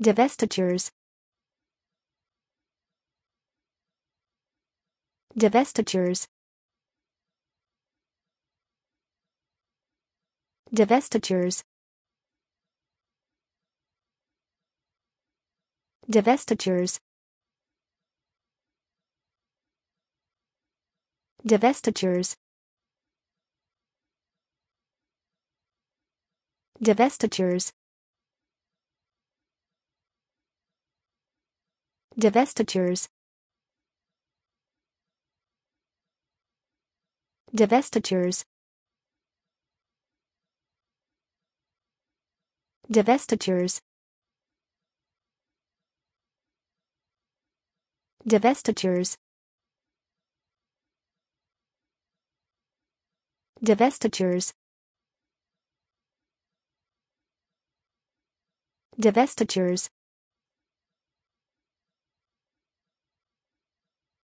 Divestitures Divestitures Divestitures Divestitures Divestitures Divestitures Divestitures Divestitures Divestitures Divestitures Divestitures Divestitures